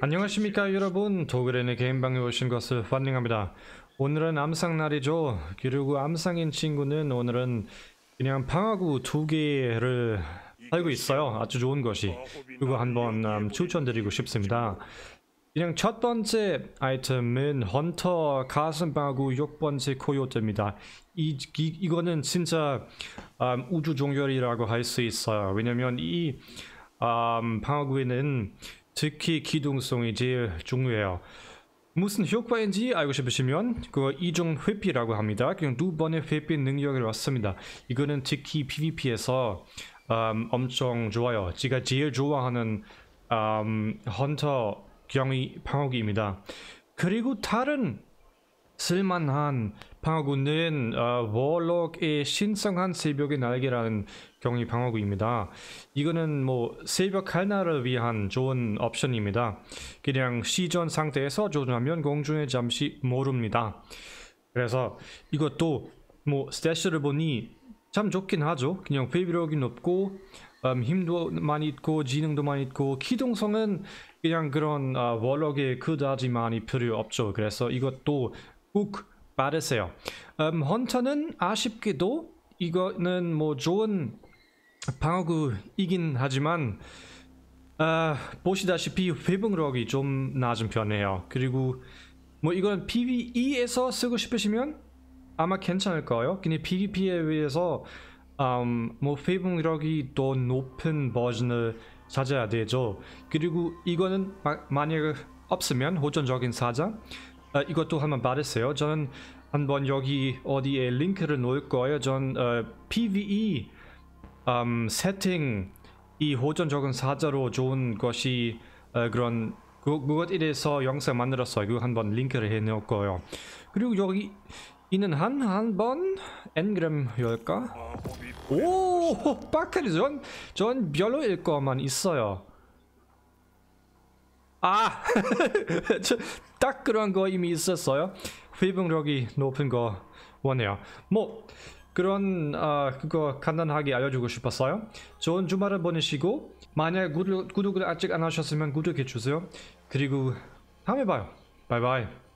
안녕하십니까 여러분 도그랜의 개인방에 오신 것을 환영합니다 오늘은 암상날이죠 그리고 암상인 친구는 오늘은 그냥 방어구 두 개를 팔고 있어요 아주 좋은 것이 어, 그거 한번 예, 예, 음, 추천드리고 예, 싶습니다 그냥 첫 번째 아이템은 헌터 가슴방구 6번째 코요트입니다 이, 이, 이거는 진짜 음, 우주종결이라고 할 수 있어요 왜냐면 이 음, 방어구에는 특히 기둥성이 제일 중요해요. 무슨 효과인지 알고 싶으시면 그 이중 회피라고 합니다. 그냥 두 번의 회피 능력을 왔습니다. 이거는 특히 PvP에서 음, 엄청 좋아요. 제가 제일 좋아하는 음, 헌터 경위 방어기입니다. 그리고 다른 쓸만한 방어구는 어, 워럭의 신성한 새벽의 날개라는 경이 방어구입니다. 이거는 뭐 새벽 칼날을 위한 좋은 옵션입니다. 그냥 시전 상태에서 조준하면 공중에 잠시 모릅니다. 그래서 이것도 뭐 스태시를 보니 참 좋긴 하죠. 그냥 회비력이 높고 음, 힘도 많이 있고 지능도 많이 있고 기동성은 그냥 그런 어, 워럭의 그다지 많이 필요 없죠. 그래서 이것도 꼭 말했어요. 음, 헌터는 아쉽게도 이거는 뭐 좋은 방어구이긴 하지만 아, 보시다시피 회복력이 좀 낮은 편이에요. 그리고 뭐 이건 PVE에서 쓰고 싶으시면 아마 괜찮을 거예요. 근데 PVP에 비해서 음, 뭐 회복력이 더 높은 버전을 찾아야 되죠. 그리고 이거는 마, 만약 없으면 호전적인 사자 어, 이것도 한번 받으세요. 저는 한번 여기 어디에 링크를 놓을 거예요. 전 어, PVE 음, 세팅 이 호전적인 사자로 좋은 것이 어, 그런 그, 그것에 대해서 영상 만들었어요. 그 한번 링크를 해 놓을 거예요. 그리고 여기 있는 한 한 번 엔그램 열까? 어, 오, 박카리 전전 별로일 것만 있어요. 아! 딱 그런 거 이미 있었어요. 회복력이 높은 거 원해요. 뭐 그런 어, 그거 간단하게 알려주고 싶었어요. 좋은 주말을 보내시고 만약 구독, 구독을 아직 안 하셨으면 구독해주세요. 그리고 다음에 봐요. 바이바이.